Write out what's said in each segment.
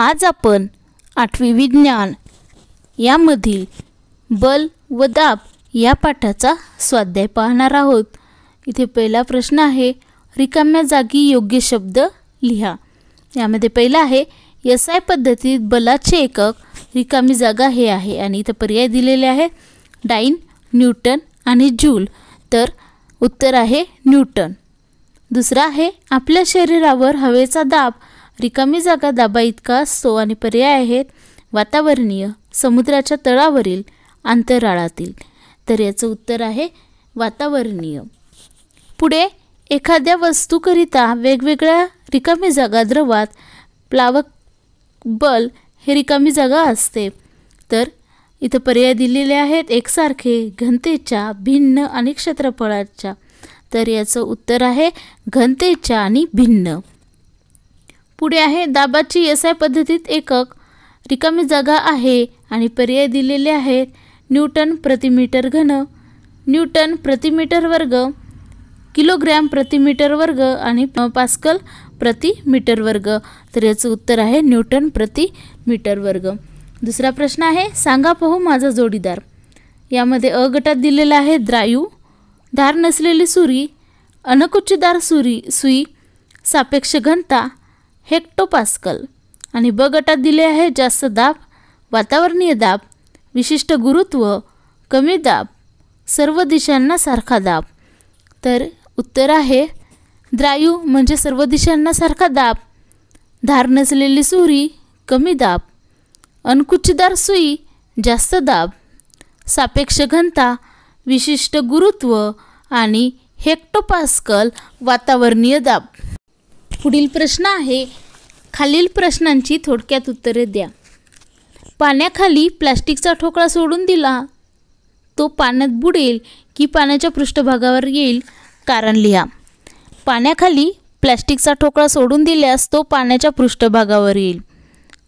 आज आपण आठवी विज्ञान यामधील बल व दाब या पाठाचा स्वाध्याय पाहणार आहोत इथे पहिला प्रश्न आहे रिकाम्या जागी योग्य शब्द लिहा यामध्ये पहिला आहे एस आय पद्धतीत बलाचे एकक रिकामी जागा हे आहे आणि इथं पर्याय दिलेले आहे डाईन न्यूटन आणि जूल तर उत्तर आहे न्यूटन दुसरा आहे आपल्या शरीरावर हवेचा दाब रिकामी जागा दाबा इतका असतो आणि पर्याय आहेत वातावरणीय समुद्राच्या तळावरील अंतराळातील तर याचं उत्तर आहे वातावरणीय पुढे एखाद्या वस्तूकरिता वेगवेगळ्या रिकामी जागा द्रवात प्लावक बल हे रिकामी जागा असते तर इथं पर्याय दिलेले आहेत एकसारखे घनतेच्या भिन्न आणि क्षेत्रफळाच्या तर याचं उत्तर आहे घनतेच्या आणि भिन्न पुढे आहे दाबाची एस आय पद्धतीत एकक रिकामी जागा आहे आणि पर्याय दिलेले आहेत न्यूटन प्रतिमीटर घन न्यूटन प्रतिमीटर वर्ग किलोग्रॅम प्रतिमीटर वर्ग आणि पास्कल प्रति मीटर वर्ग तर याचं उत्तर आहे न्यूटन प्रति मीटर वर्ग दुसरा प्रश्न आहे सांगा पाहू माझा जोडीदार यामध्ये अ गटात दिलेला आहे द्रायू धार नसलेली सुरी अनकुचीदार सुरी सुई सापेक्ष घनता हेक्टोपास्कल आणि ब गटात दिले आहे जास्त दाब वातावरणीय दाब विशिष्ट गुरुत्व कमी दाब सर्व दिशांना सारखा दाब तर उत्तर आहे द्रायू म्हणजे सर्व दिशांना सारखा दाब धार नसलेली सुरी कमी दाब अनकुचदार सुई जास्त दाब सापेक्ष घनता विशिष्ट गुरुत्व आणि हेक्टोपास्कल वातावरणीय दाब पुढील प्रश्न आहे खालील प्रश्नांची थोडक्यात उत्तरे द्या पाण्याखाली प्लास्टिकचा ठोकळा सोडून दिला तो पाण्यात बुडेल की पाण्याच्या पृष्ठभागावर येईल कारण लिहा पाण्याखाली प्लॅस्टिकचा ठोकळा सोडून दिल्यास तो पाण्याच्या पृष्ठभागावर येईल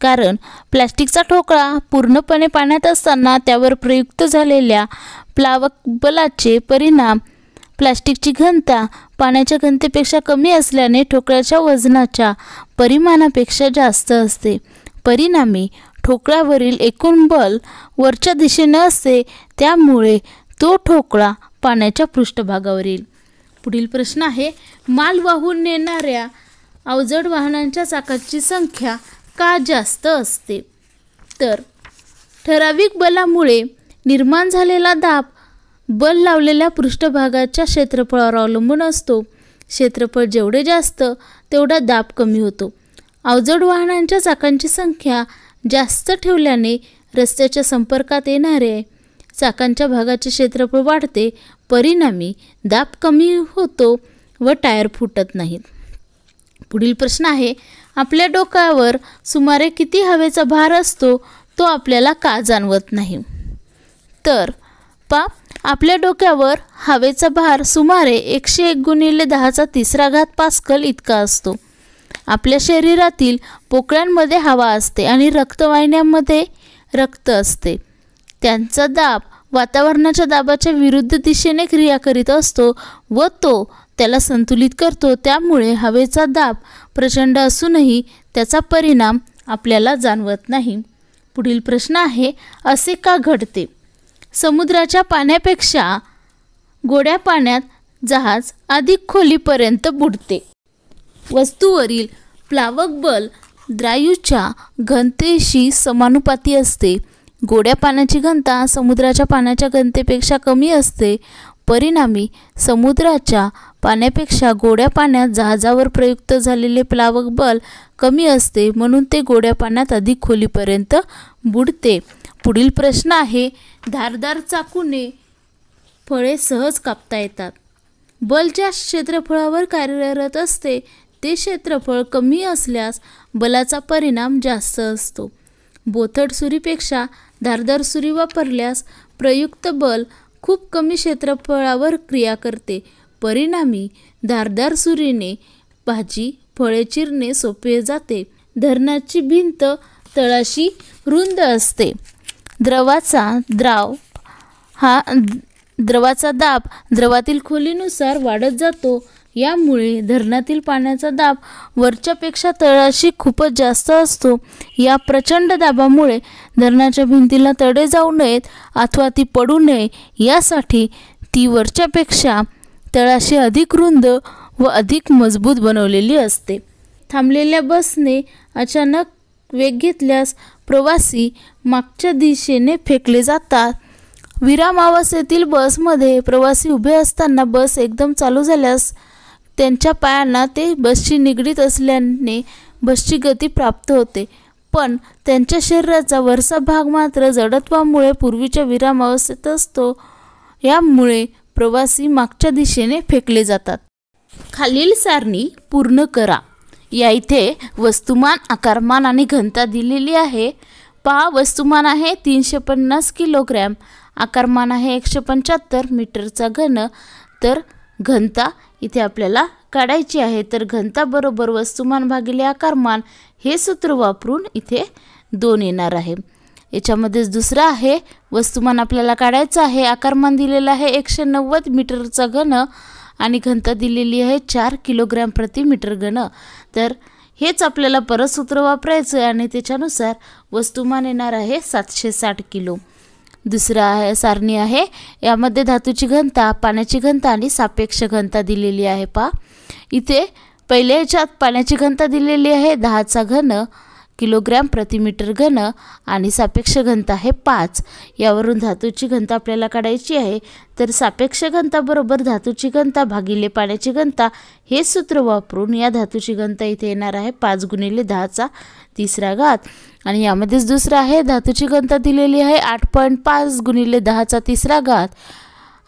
कारण प्लॅस्टिकचा ठोकळा पूर्णपणे पाण्यात असताना त्यावर प्रयुक्त झालेल्या प्लावक बलाचे परिणाम प्लास्टिकची घनता पाण्याच्या घनतेपेक्षा कमी असल्याने ठोकळ्याच्या वजनाच्या परिमाणापेक्षा जास्त असते परिणामी ठोकळ्यावरील एकूण बल वरच्या दिशेने असते त्यामुळे तो ठोकळा पाण्याच्या पृष्ठभागावरील पुढील प्रश्न आहे माल वाहून नेणाऱ्या अवजड वाहनांच्या चाकाची संख्या का जास्त असते तर ठराविक बलामुळे निर्माण झालेला दाब बल लावलेल्या पृष्ठभागाच्या क्षेत्रफळावर अवलंबून असतो क्षेत्रफळ जेवढे जास्त तेवढा दाब कमी होतो अवजड वाहनांच्या चाकांची संख्या जास्त ठेवल्याने रस्त्याच्या संपर्कात येणारे चाकांच्या भागाचे क्षेत्रफळ वाढते परिणामी दाब कमी होतो व टायर फुटत नाहीत पुढील प्रश्न आहे आपल्या डोक्यावर सुमारे किती हवेचा भार असतो तो आपल्याला का जाणवत नाही तर पाप आपल्या डोक्यावर हवेचा भार सुमारे एकशे एक गुणिले दहाचा तिसरा घात पास्कल इतका असतो आपल्या शरीरातील पोकळ्यांमध्ये हवा असते आणि रक्तवाहिन्यांमध्ये रक्त असते त्यांचा दाब वातावरणाच्या दाबाच्या विरुद्ध दिशेने क्रिया करीत असतो व तो त्याला संतुलित करतो त्यामुळे हवेचा दाब प्रचंड असूनही त्याचा परिणाम आपल्याला जाणवत नाही पुढील प्रश्न आहे असे का घडते समुद्राच्या पाण्यापेक्षा गोड्या पाण्यात जहाज अधिक खोलीपर्यंत बुडते वस्तूवरील प्लावक बल द्रायूच्या घनतेशी समानुपाती असते गोड्या पाण्याची घनता समुद्राच्या पाण्याच्या घनतेपेक्षा कमी असते परिणामी समुद्राच्या पाण्यापेक्षा गोड्या पाण्यात जहाजावर प्रयुक्त झालेले प्लावक बल कमी असते म्हणून ते गोड्या पाण्यात अधिक खोलीपर्यंत बुडते पुढील प्रश्न आहे धारदार चाकूने फळे सहज कापता येतात बल ज्या क्षेत्रफळावर कार्यरत असते ते क्षेत्रफळ कमी असल्यास बलाचा परिणाम जास्त असतो बोथट सुरीपेक्षा धारदार सुरी वापरल्यास प्रयुक्त बल खूप कमी क्षेत्रफळावर क्रिया करते परिणामी धारदार सुरीने भाजी फळे चिरणे सोपे जाते धरणाची भिंत तळाशी रुंद असते द्रवाचा द्राव हा द्रवाचा दाब द्रवातील खोलीनुसार वाढत जातो यामुळे धरणातील पाण्याचा दाब वरच्यापेक्षा तळाशी खूपच जास्त असतो या प्रचंड दाबामुळे धरणाच्या भिंतीला तडे जाऊ नयेत अथवा ती पडू नये यासाठी ती वरच्यापेक्षा तळाशी अधिक रुंद व अधिक मजबूत बनवलेली असते थांबलेल्या बसने अचानक वेग घेतल्यास प्रवासी मागच्या दिशेने फेकले जातात विरामावस्थेतील बसमध्ये प्रवासी उभे असताना बस एकदम चालू झाल्यास त्यांच्या पायांना ते बसशी निगडीत असल्याने बसची गती प्राप्त होते पण त्यांच्या शरीराचा वरचा भाग मात्र जडत्वामुळे पूर्वीच्या विरामावस्थेत असतो यामुळे प्रवासी मागच्या दिशेने फेकले जातात खालील सारणी पूर्ण करा या इथे वस्तुमान आकारमान आणि घनता दिलेली आहे पहा वस्तुमान आहे तीनशे पन्नास किलोग्रॅम आकारमान आहे एकशे पंच्याहत्तर मीटरचा घन तर घनता इथे आपल्याला काढायची आहे तर घनताबरोबर वस्तुमान भागिले आकारमान हे सूत्र वापरून इथे दोन येणार आहे याच्यामध्येच दुसरं आहे वस्तुमान आपल्याला काढायचं आहे आकारमान दिलेलं आहे एकशे नव्वद मीटरचा घन आणि घनता दिलेली आहे चार किलोग्रॅम प्रति मीटर घन तर हेच आपल्याला परत सूत्र वापरायचं आहे आणि त्याच्यानुसार वस्तुमान येणार आहे सातशे साठ किलो दुसरा आहे सारणी आहे यामध्ये धातूची घनता पाण्याची घनता आणि सापेक्ष घनता दिलेली आहे पा इथे पहिल्या ह्याच्यात पाण्याची घनता दिलेली आहे दहाचा घन किलोग्रॅम प्रतिमीटर घन आणि सापेक्ष घनता आहे पाच यावरून धातूची घनता आपल्याला काढायची आहे तर सापेक्ष घनताबरोबर धातूची घनता भागिले पाण्याची घनता हे सूत्र वापरून या धातूची घनता इथे येणार आहे पाच गुणिले दहाचा तिसरा घात आणि यामध्येच दुसरं आहे धातूची घनता दिलेली आहे आठ पॉईंट पाच गुणिले दहाचा तिसरा घात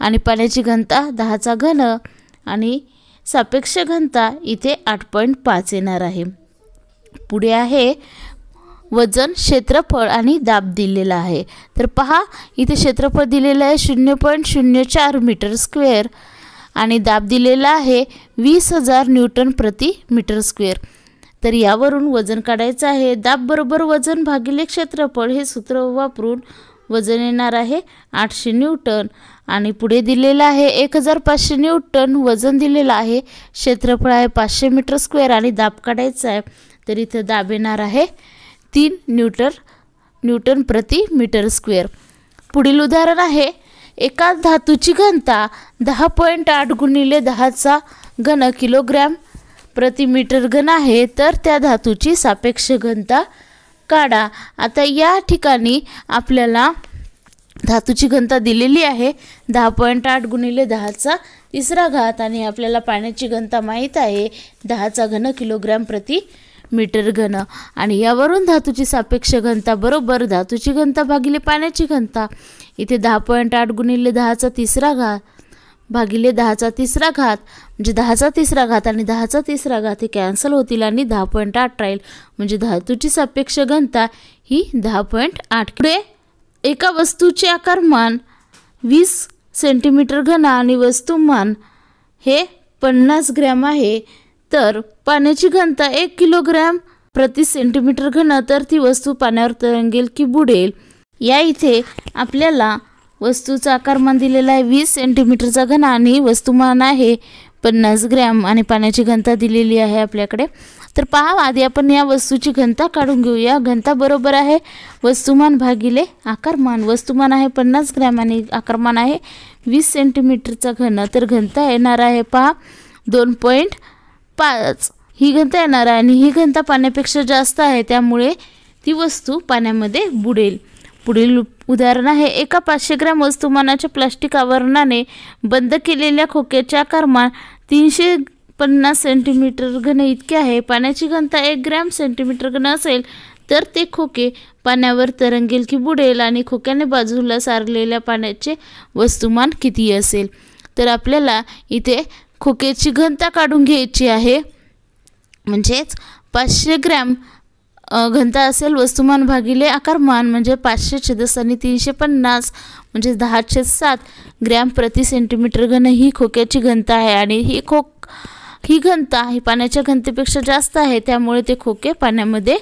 आणि पाण्याची घनता दहाचा घन आणि सापेक्ष घनता इथे आठ पॉईंट पाच येणार आहे पुढे आहे वजन क्षेत्रफळ आणि दाब दिलेला आहे तर पहा इथे क्षेत्रफळ दिलेलं आहे शून्य पॉईंट शून्य चार मीटर स्क्वेअर आणि दाब दिलेला आहे वीस हजार न्यूटन प्रति मीटर स्क्वेअर तर यावरून वजन काढायचं आहे दाब बरोबर वजन भागिले क्षेत्रफळ हे सूत्र वापरून वजन येणार आहे आठशे न्यूटन आणि पुढे दिलेलं आहे एक हजार पाचशे न्यूटन वजन दिलेलं आहे क्षेत्रफळ आहे पाचशे मीटर स्क्वेअर आणि दाब काढायचा आहे तर इथं दाब येणार आहे तीन न्यूटर न्यूटन प्रति मीटर स्क्वेअर पुढील उदाहरण आहे एका धातूची घनता दहा पॉईंट आठ गुणिले दहाचा घन किलोग्रॅम प्रति मीटर घन आहे तर त्या धातूची सापेक्ष घनता काढा आता या ठिकाणी आपल्याला धातूची घनता दिलेली आहे दहा पॉईंट आठ गुणिले दहाचा तिसरा घात आणि आपल्याला पाण्याची घनता माहीत आहे दहाचा घन किलोग्रॅम प्रति मीटर घन आणि यावरून धातूची सापेक्ष घनता बरोबर धातूची घनता भागिले पाण्याची घनता इथे दहा पॉईंट आठ गुणिले दहाचा तिसरा घात भागिले दहाचा तिसरा घात म्हणजे दहाचा तिसरा घात आणि दहाचा तिसरा घात हे कॅन्सल होतील आणि दहा पॉईंट आठ राहील म्हणजे धातूची सापेक्ष घनता ही दहा पॉईंट आठ पुढे एका वस्तूचे आकारमान वीस सेंटीमीटर घन आणि वस्तुमान हे पन्नास ग्रॅम आहे तर पाण्याची घनता एक किलोग्रॅम प्रति सेंटीमीटर घन तर ती वस्तू पाण्यावर तरंगेल की बुडेल या इथे आपल्याला वस्तूचा आकारमान दिलेला आहे वीस सेंटीमीटरचा घन आणि वस्तुमान आहे पन्नास ग्रॅम आणि पाण्याची घनता दिलेली आहे आपल्याकडे तर पहा आधी आपण या वस्तूची घनता काढून घेऊया घनता बरोबर आहे वस्तुमान भागिले आकारमान वस्तुमान आहे पन्नास ग्रॅम आणि आकारमान आहे वीस सेंटीमीटरचा घन तर घनता येणार आहे पहा दोन पॉईंट पाच ही घनता येणार आहे आणि ही घनता पाण्यापेक्षा जास्त आहे त्यामुळे ती वस्तू पाण्यामध्ये बुडेल पुढील उदाहरण आहे एका पाचशे ग्रॅम वस्तुमानाच्या प्लास्टिक आवरणाने बंद केलेल्या खोक्याचे आकारमान तीनशे पन्नास सेंटीमीटर घन इतके आहे पाण्याची घनता एक ग्रॅम सेंटीमीटर घन असेल तर ते खोके पाण्यावर तरंगेल की बुडेल आणि खोक्याने बाजूला सारलेल्या पाण्याचे वस्तुमान किती असेल तर आपल्याला इथे खोक्याची घनता काढून घ्यायची आहे म्हणजेच पाचशे ग्रॅम घनता असेल वस्तुमान भागिले आकारमान म्हणजे पाचशे आणि तीनशे पन्नास म्हणजे दहा छेद सात ग्रॅम प्रति सेंटीमीटर घन ही खोक्याची घनता आहे आणि ही खोक ही घनता ही पाण्याच्या घनतेपेक्षा जास्त आहे त्यामुळे ते खोके पाण्यामध्ये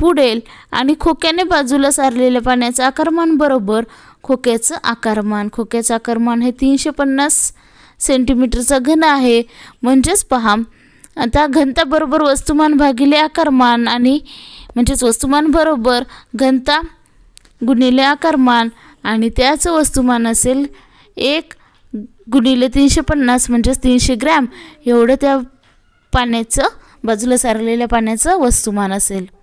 बुडेल आणि खोक्याने बाजूला सारलेल्या पाण्याचं आकारमान बरोबर खोक्याचं आकारमान खोक्याचं आकारमान हे तीनशे पन्नास सेंटीमीटरचा घन आहे म्हणजेच पहा आता घनताबरोबर वस्तुमान भागिले आकारमान आणि म्हणजेच वस्तुमान बरोबर घनता गुणिले आकारमान आणि त्याचं वस्तुमान असेल एक गुणिले तीनशे पन्नास म्हणजेच तीनशे ग्रॅम एवढं त्या पाण्याचं बाजूला सारलेल्या पाण्याचं वस्तुमान असेल